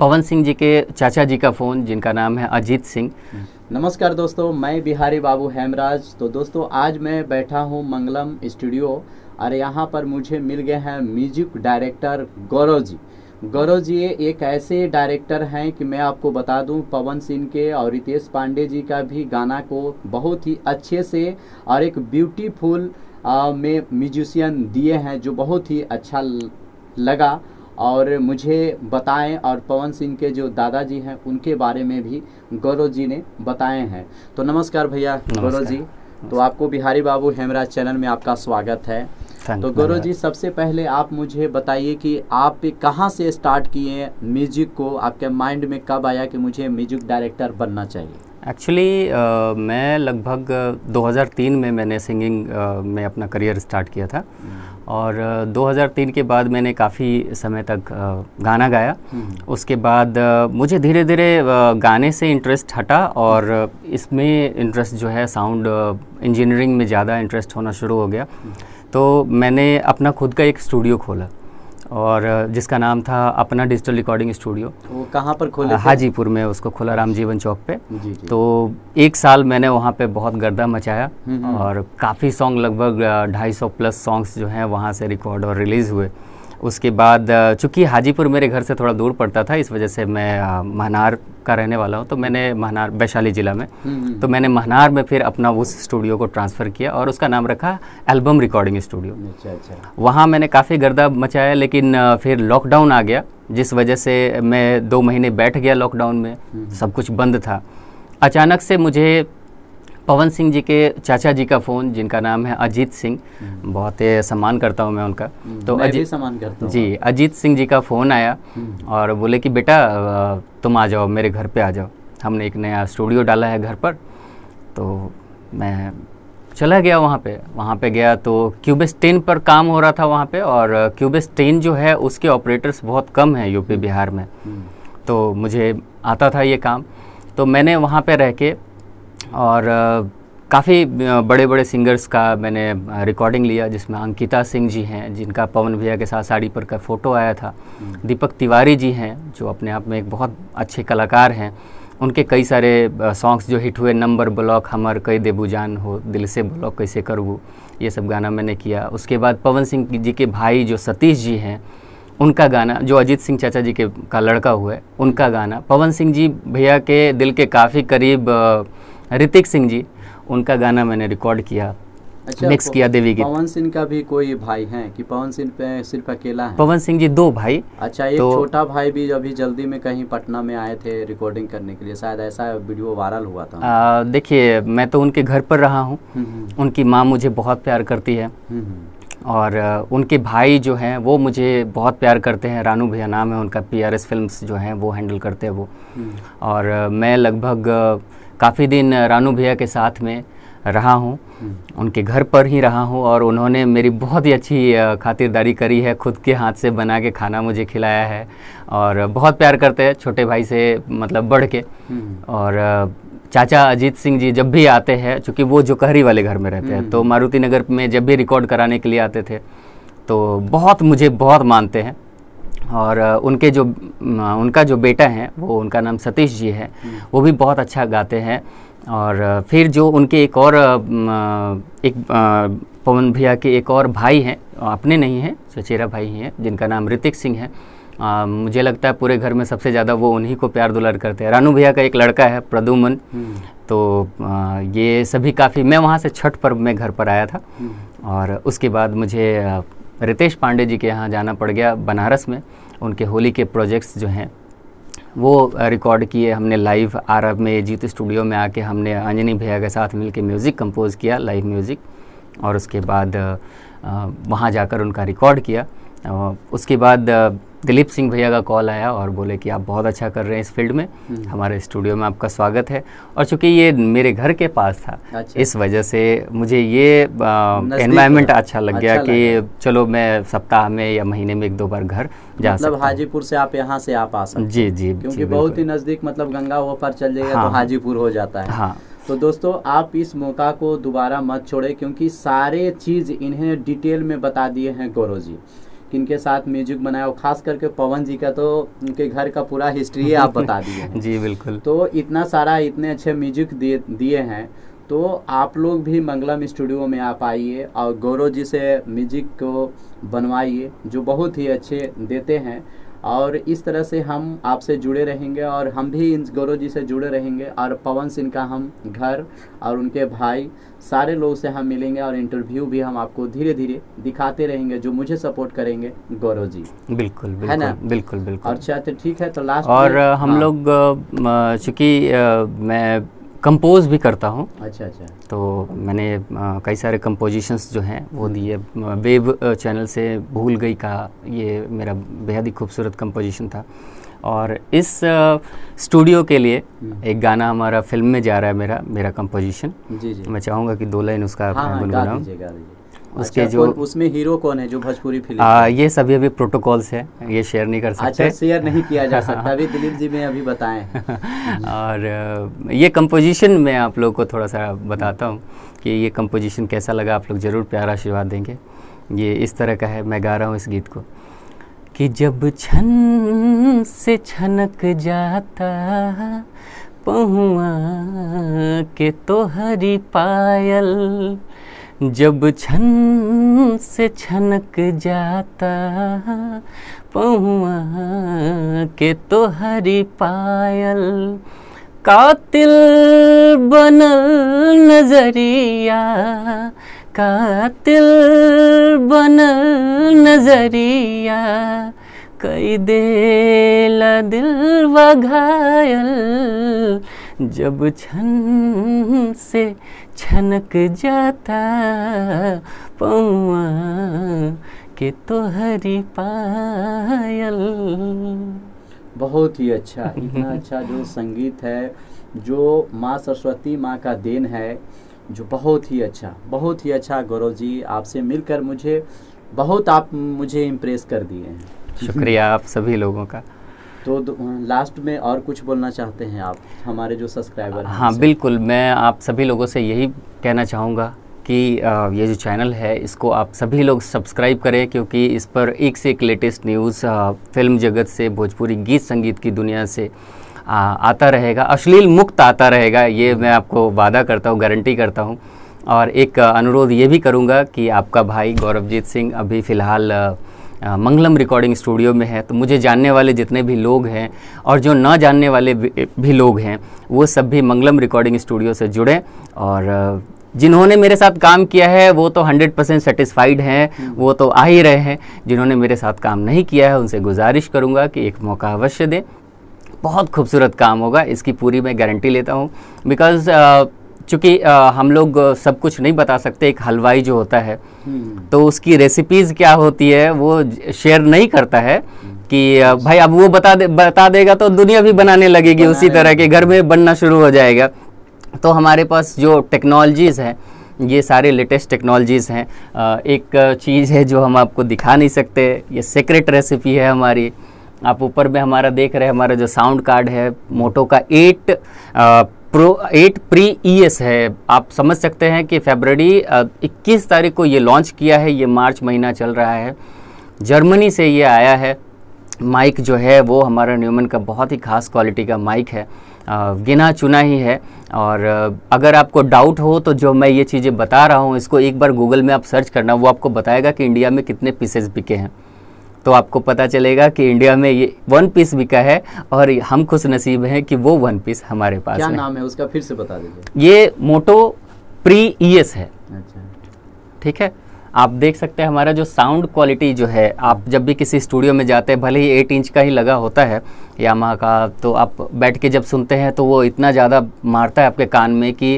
पवन सिंह जी के चाचा जी का फ़ोन जिनका नाम है अजीत सिंह नमस्कार दोस्तों मैं बिहारी बाबू हेमराज तो दोस्तों आज मैं बैठा हूँ मंगलम स्टूडियो और यहाँ पर मुझे मिल गए हैं म्यूजिक डायरेक्टर गौरव जी गौरव जी एक ऐसे डायरेक्टर हैं कि मैं आपको बता दूं पवन सिंह के और रितेश पांडे जी का भी गाना को बहुत ही अच्छे से और एक ब्यूटीफुल में म्यूजिशियन दिए हैं जो बहुत ही अच्छा लगा और मुझे बताएं और पवन सिंह के जो दादाजी हैं उनके बारे में भी गौरव जी ने बताए हैं तो नमस्कार भैया गौरव जी तो आपको बिहारी बाबू हेमराज चैनल में आपका स्वागत है तो गौरव जी सबसे पहले आप मुझे बताइए कि आप कहाँ से स्टार्ट किए म्यूजिक को आपके माइंड में कब आया कि मुझे म्यूजिक डायरेक्टर बनना चाहिए एक्चुअली uh, मैं लगभग 2003 में मैंने सिंगिंग uh, में अपना करियर स्टार्ट किया था हम्म। और 2003 के बाद मैंने काफ़ी समय तक गाना गाया हम्म। उसके बाद मुझे धीरे धीरे गाने से इंटरेस्ट हटा और इसमें इंटरेस्ट जो है साउंड इंजीनियरिंग में ज़्यादा इंटरेस्ट होना शुरू हो गया हम्म। तो मैंने अपना खुद का एक स्टूडियो खोला और जिसका नाम था अपना डिजिटल रिकॉर्डिंग स्टूडियो वो कहाँ पर खोला हाजीपुर में उसको खोला राम जीवन चौक पे जी जी। तो एक साल मैंने वहाँ पे बहुत गर्दा मचाया हम्म, हम्म। और काफ़ी सॉन्ग लगभग ढाई सौ प्लस सॉन्ग्स जो हैं वहाँ से रिकॉर्ड और रिलीज़ हुए उसके बाद चूँकि हाजीपुर मेरे घर से थोड़ा दूर पड़ता था इस वजह से मैं महनार का रहने वाला हूँ तो मैंने महनार वैशाली ज़िला में हम्म, हम्म, हम्म। तो मैंने महनार में फिर अपना उस स्टूडियो को ट्रांसफ़र किया और उसका नाम रखा एल्बम रिकॉर्डिंग स्टूडियो अच्छा, अच्छा। वहाँ मैंने काफ़ी गर्दा मचाया लेकिन फिर लॉकडाउन आ गया जिस वजह से मैं दो महीने बैठ गया लॉकडाउन में सब कुछ बंद था अचानक से मुझे पवन सिंह जी के चाचा जी का फ़ोन जिनका नाम है अजीत सिंह हम्म। बहुत सम्मान करता हूँ मैं उनका हम्म, तो अजीत सम्मान करता हूँ जी अजीत सिंह जी का फ़ोन आया हम्म। और बोले कि बेटा तुम आ जाओ मेरे घर पे आ जाओ हमने एक नया स्टूडियो डाला है घर पर तो मैं चला गया वहाँ पे वहाँ पे गया तो क्यूबेस टेन पर काम हो रहा था वहाँ पे और क्यूबेस टेन जो है उसके ऑपरेटर्स बहुत कम हैं यूपी बिहार में तो मुझे आता था ये काम तो मैंने वहाँ पे रह के और काफ़ी बड़े बड़े सिंगर्स का मैंने रिकॉर्डिंग लिया जिसमें अंकिता सिंह जी हैं जिनका पवन भैया के साथ साड़ी पर का फ़ोटो आया था हम्म। दीपक तिवारी जी हैं जो अपने आप में एक बहुत अच्छे कलाकार हैं उनके कई सारे सॉन्ग्स जो हिट हुए नंबर ब्लॉक हमर कई देबू जान हो दिल से ब्लॉक कैसे वो ये सब गाना मैंने किया उसके बाद पवन सिंह जी के भाई जो सतीश जी हैं उनका गाना जो अजीत सिंह चाचा जी के का लड़का हुआ है उनका गाना पवन सिंह जी भैया के दिल के काफ़ी करीब ऋतिक सिंह जी उनका गाना मैंने रिकॉर्ड किया अच्छा, मिक्स किया देवी गीत पवन सिंह का भी कोई भाई है कि पवन सिंह पे सिर्फ अकेला है पवन सिंह जी दो भाई अच्छा एक तो, छोटा भाई भी अभी जल्दी में कहीं पटना में आए थे रिकॉर्डिंग करने के लिए शायद ऐसा वीडियो वायरल हुआ था देखिए मैं तो उनके घर पर रहा हूँ हम्म, हम्म। उनकी माँ मुझे बहुत प्यार करती है हम्म, और उनके भाई जो हैं वो मुझे बहुत प्यार करते हैं रानू भैया नाम है उनका पी आर एस फिल्म जो हैं वो हैंडल करते हैं वो हम्म। और मैं लगभग काफ़ी दिन रानू भैया के साथ में रहा हूँ हम्म। उनके घर पर ही रहा हूँ और उन्होंने मेरी बहुत ही अच्छी खातिरदारी करी है खुद के हाथ से बना के खाना मुझे खिलाया है और बहुत प्यार करते हैं छोटे भाई से मतलब बढ़ के हम्म। और चाचा अजीत सिंह जी जब भी आते हैं चूँकि वो जोकहरी वाले घर में रहते हैं हम्म। तो मारुति नगर में जब भी रिकॉर्ड कराने के लिए आते थे तो बहुत मुझे बहुत मानते हैं और उनके जो उनका जो बेटा है वो उनका नाम सतीश जी है हम्म। वो भी बहुत अच्छा गाते हैं और फिर जो उनके एक और एक पवन भैया के एक और भाई हैं अपने नहीं हैं चचेरा भाई ही हैं जिनका नाम ऋतिक सिंह है आ, मुझे लगता है पूरे घर में सबसे ज़्यादा वो उन्हीं को प्यार दुलार करते हैं रानू भैया का एक लड़का है प्रदुमन तो आ, ये सभी काफ़ी मैं वहाँ से छठ पर्व में घर पर आया था और उसके बाद मुझे रितेश पांडे जी के यहाँ जाना पड़ गया बनारस में उनके होली के प्रोजेक्ट्स जो हैं वो रिकॉर्ड किए हमने लाइव आरब में जीत स्टूडियो में आके हमने अंजनी भैया के साथ मिलके म्यूज़िक कंपोज़ किया लाइव म्यूज़िक और उसके बाद वहाँ जाकर उनका रिकॉर्ड किया उसके बाद दिलीप सिंह भैया का कॉल आया और बोले कि आप बहुत अच्छा कर रहे हैं इस फील्ड में हम्म। हमारे स्टूडियो में आपका स्वागत है और चूंकि ये मेरे घर के पास था अच्छा। इस वजह से मुझे ये एनवायरनमेंट अच्छा लग गया अच्छा कि चलो मैं सप्ताह में या महीने में एक दो बार घर जा मतलब हाजीपुर से आप यहाँ से आप आ सकते जी जी क्योंकि बहुत ही नज़दीक मतलब गंगा वो पर चल जाएगा तो हाँ। हाजीपुर हो जाता है हाँ तो दोस्तों आप इस मौका को दोबारा मत छोड़े क्योंकि सारे चीज़ इन्हें डिटेल में बता दिए हैं गौरव जी किनके साथ म्यूजिक बनाया और ख़ास करके पवन जी का तो उनके घर का पूरा हिस्ट्री आप बता दिए जी बिल्कुल तो इतना सारा इतने अच्छे म्यूजिक दिए दिए हैं तो आप लोग भी मंगलम स्टूडियो में आप आइए और गौरव जी से म्यूजिक को बनवाइए जो बहुत ही अच्छे देते हैं और इस तरह से हम आपसे जुड़े रहेंगे और हम भी इन गौरव जी से जुड़े रहेंगे और पवन सिंह का हम घर और उनके भाई सारे लोग से हम मिलेंगे और इंटरव्यू भी हम आपको धीरे धीरे दिखाते रहेंगे जो मुझे सपोर्ट करेंगे गौरव जी बिल्कुल, बिल्कुल है ना बिल्कुल बिल्कुल अच्छा तो ठीक है तो लास्ट और हम हाँ। लोग चूँकि मैं कंपोज भी करता हूँ अच्छा अच्छा तो मैंने कई सारे कंपोजिशंस जो हैं वो दिए वेब चैनल से भूल गई का ये मेरा बेहद ही खूबसूरत कंपोजिशन था और इस स्टूडियो के लिए हम्म। एक गाना हमारा फिल्म में जा रहा है मेरा मेरा कंपोजिशन मैं चाहूँगा कि दो लाइन उसका हाँ, हाँ, उसके अच्छा, जो उसमें हीरो कौन है जो भोजपुरी फिल्म ये सभी अभी प्रोटोकॉल्स है ये शेयर नहीं कर अच्छा, सकते शेयर नहीं किया जा सकता अभी दिलीप जी में अभी बताएं और ये कंपोजिशन मैं आप लोग को थोड़ा सा बताता हूँ कि ये कंपोजिशन कैसा लगा आप लोग ज़रूर प्यार आशीर्वाद देंगे ये इस तरह का है मैं गा रहा हूँ इस गीत को कि जब छन से छनक जाता पहुआ के तो हरी पायल जब छन से छनक जाता पहुआ के तो हरी पायल कातिल बनल नजरिया कातिल बनल नजरिया कई देला दिल वघायल जब छन से छनक जाता पौआ के तोहरी पायल बहुत ही अच्छा इतना अच्छा जो संगीत है जो माँ सरस्वती माँ का देन है जो बहुत ही अच्छा बहुत ही अच्छा गौरव जी आपसे मिलकर मुझे बहुत आप मुझे इम्प्रेस कर दिए हैं शुक्रिया आप सभी लोगों का तो लास्ट में और कुछ बोलना चाहते हैं आप हमारे जो सब्सक्राइबर हैं हाँ बिल्कुल मैं आप सभी लोगों से यही कहना चाहूँगा कि ये जो चैनल है इसको आप सभी लोग सब्सक्राइब करें क्योंकि इस पर एक से एक लेटेस्ट न्यूज़ फिल्म जगत से भोजपुरी गीत संगीत की दुनिया से आ, आता रहेगा अश्लील मुक्त आता रहेगा ये मैं आपको वादा करता हूँ गारंटी करता हूँ और एक अनुरोध ये भी करूँगा कि आपका भाई गौरवजीत सिंह अभी फ़िलहाल मंगलम रिकॉर्डिंग स्टूडियो में है तो मुझे जानने वाले जितने भी लोग हैं और जो ना जानने वाले भी लोग हैं वो सब भी मंगलम रिकॉर्डिंग स्टूडियो से जुड़े और जिन्होंने मेरे साथ काम किया है वो तो 100 परसेंट सेटिस्फाइड हैं वो तो आ ही रहे हैं जिन्होंने मेरे साथ काम नहीं किया है उनसे गुजारिश करूँगा कि एक मौका अवश्य दें बहुत खूबसूरत काम होगा इसकी पूरी मैं गारंटी लेता हूँ बिकॉज़ चूँकि हम लोग सब कुछ नहीं बता सकते एक हलवाई जो होता है हम्म। तो उसकी रेसिपीज़ क्या होती है वो शेयर नहीं करता है कि भाई अब वो बता दे बता देगा तो दुनिया भी बनाने लगेगी उसी तरह के घर में बनना शुरू हो जाएगा तो हमारे पास जो टेक्नोलॉजीज़ हैं ये सारे लेटेस्ट टेक्नोलॉजीज़ हैं एक चीज़ है जो हम आपको दिखा नहीं सकते ये सीक्रेट रेसिपी है हमारी आप ऊपर में हमारा देख रहे हैं हमारा जो साउंड कार्ड है मोटो का एट प्रो एट प्री ई e एस है आप समझ सकते हैं कि फेबररी 21 तारीख को ये लॉन्च किया है ये मार्च महीना चल रहा है जर्मनी से ये आया है माइक जो है वो हमारा न्यूमन का बहुत ही खास क्वालिटी का माइक है गिना चुना ही है और अगर आपको डाउट हो तो जो मैं ये चीज़ें बता रहा हूँ इसको एक बार गूगल में आप सर्च करना वो आपको बताएगा कि इंडिया में कितने पीसेस बिके हैं तो आपको पता चलेगा कि इंडिया में ये वन पीस बिका है और हम खुश नसीब हैं कि वो वन पीस हमारे पास क्या है। नाम है उसका फिर से बता दीजिए ये मोटो प्री ई e है अच्छा ठीक है आप देख सकते हैं हमारा जो साउंड क्वालिटी जो है आप जब भी किसी स्टूडियो में जाते हैं भले ही एट इंच का ही लगा होता है यामा का तो आप बैठ के जब सुनते हैं तो वो इतना ज़्यादा मारता है आपके कान में कि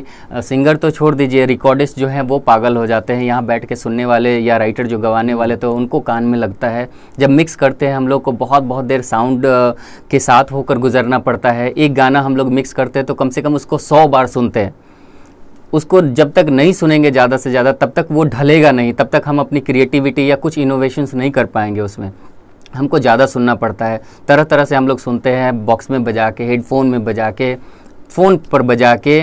सिंगर तो छोड़ दीजिए रिकॉर्डिस्ट जो हैं वो पागल हो जाते हैं यहाँ बैठ के सुनने वाले या राइटर जो गवाने वाले तो उनको कान में लगता है जब मिक्स करते हैं हम लोग को बहुत बहुत देर साउंड के साथ होकर गुजरना पड़ता है एक गाना हम लोग मिक्स करते हैं तो कम से कम उसको सौ बार सुनते हैं उसको जब तक नहीं सुनेंगे ज़्यादा से ज़्यादा तब तक वो ढलेगा नहीं तब तक हम अपनी क्रिएटिविटी या कुछ इनोवेशंस नहीं कर पाएंगे उसमें हमको ज़्यादा सुनना पड़ता है तरह तरह से हम लोग सुनते हैं बॉक्स में बजा के हेडफोन में बजा के फ़ोन पर बजा के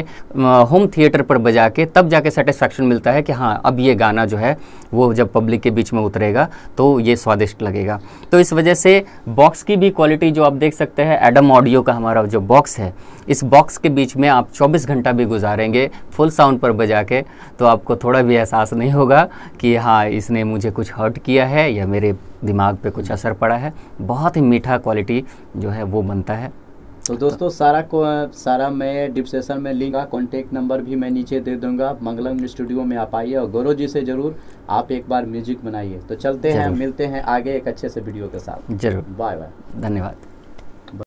होम थिएटर पर बजा के तब जाके सेटिस्फैक्शन मिलता है कि हाँ अब ये गाना जो है वो जब पब्लिक के बीच में उतरेगा तो ये स्वादिष्ट लगेगा तो इस वजह से बॉक्स की भी क्वालिटी जो आप देख सकते हैं एडम ऑडियो का हमारा जो बॉक्स है इस बॉक्स के बीच में आप 24 घंटा भी गुजारेंगे फुल साउंड पर बजा के तो आपको थोड़ा भी एहसास नहीं होगा कि हाँ इसने मुझे कुछ हर्ट किया है या मेरे दिमाग पे कुछ असर पड़ा है बहुत ही मीठा क्वालिटी जो है वो बनता है तो दोस्तों सारा को सारा मैं डिस्क्रिप्शन में लिंक कॉन्टेक्ट नंबर भी मैं नीचे दे दूंगा मंगलम स्टूडियो में आप आइए और गौरव जी से ज़रूर आप एक बार म्यूजिक बनाइए तो चलते हैं मिलते हैं आगे एक अच्छे से वीडियो के साथ जरूर बाय बाय धन्यवाद